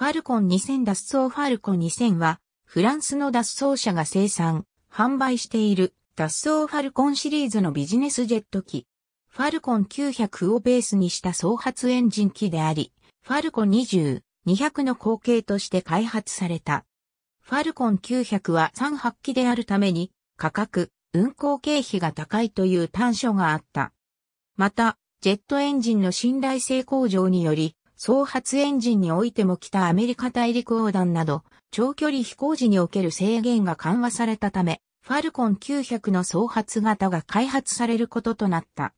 ファルコン2000脱走ファルコン2000は、フランスの脱走者が生産、販売している脱走ファルコンシリーズのビジネスジェット機。ファルコン900をベースにした総発エンジン機であり、ファルコン20、200の後継として開発された。ファルコン900は3発機であるために、価格、運行経費が高いという短所があった。また、ジェットエンジンの信頼性向上により、総発エンジンにおいても北アメリカ大陸横断など、長距離飛行時における制限が緩和されたため、ファルコン900の総発型が開発されることとなった。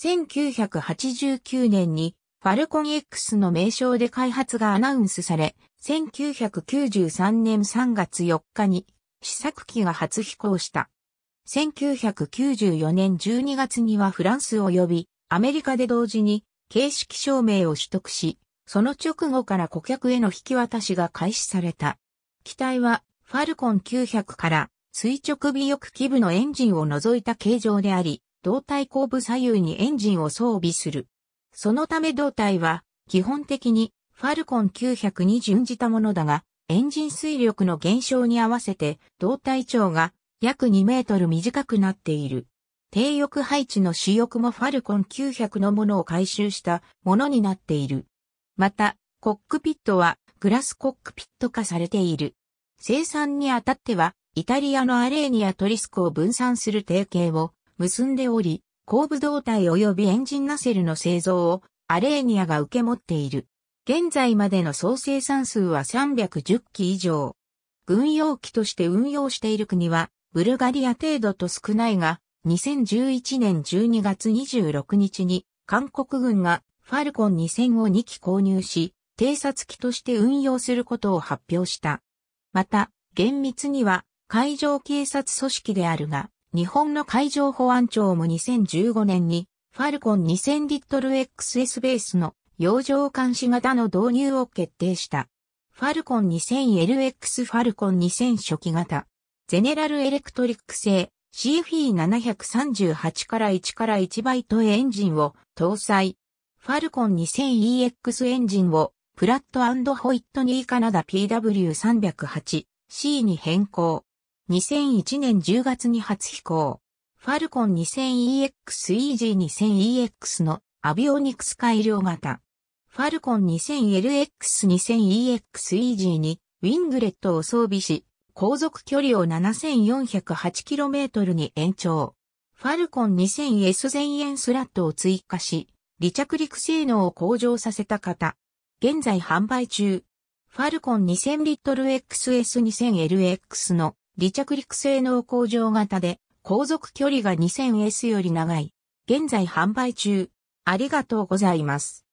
1989年にファルコン X の名称で開発がアナウンスされ、1993年3月4日に試作機が初飛行した。1994年12月にはフランス及びアメリカで同時に形式証明を取得し、その直後から顧客への引き渡しが開始された。機体はファルコン900から垂直尾翼基部のエンジンを除いた形状であり、胴体後部左右にエンジンを装備する。そのため胴体は基本的にファルコン900に準じたものだが、エンジン水力の減少に合わせて胴体長が約2メートル短くなっている。低翼配置の主翼もファルコン900のものを回収したものになっている。また、コックピットはグラスコックピット化されている。生産にあたっては、イタリアのアレーニアとリスクを分散する提携を結んでおり、後部胴体及びエンジンナセルの製造をアレーニアが受け持っている。現在までの総生産数は310機以上。軍用機として運用している国は、ブルガリア程度と少ないが、2011年12月26日に韓国軍がファルコン2000を2機購入し、偵察機として運用することを発表した。また、厳密には海上警察組織であるが、日本の海上保安庁も2015年にファルコン2000リットル XS ベースの洋上監視型の導入を決定した。ファルコン 2000LX ファルコン2000初期型。ゼネラルエレクトリック製 CFE738 から1から1バイトエンジンを搭載。ファルコン 2000EX エンジンをプラットホイットニーカナダ PW308C に変更。2001年10月に初飛行。ファルコン 2000EX EG2000EX のアビオニクス改良型。ファルコン 2000LX2000EX EG にウィングレットを装備し、航続距離を 7408km に延長。ファルコン 2000S 前円スラットを追加し、離着陸性能を向上させた型。現在販売中。ファルコン 2000LXS2000LX の離着陸性能向上型で、航続距離が 2000S より長い。現在販売中。ありがとうございます。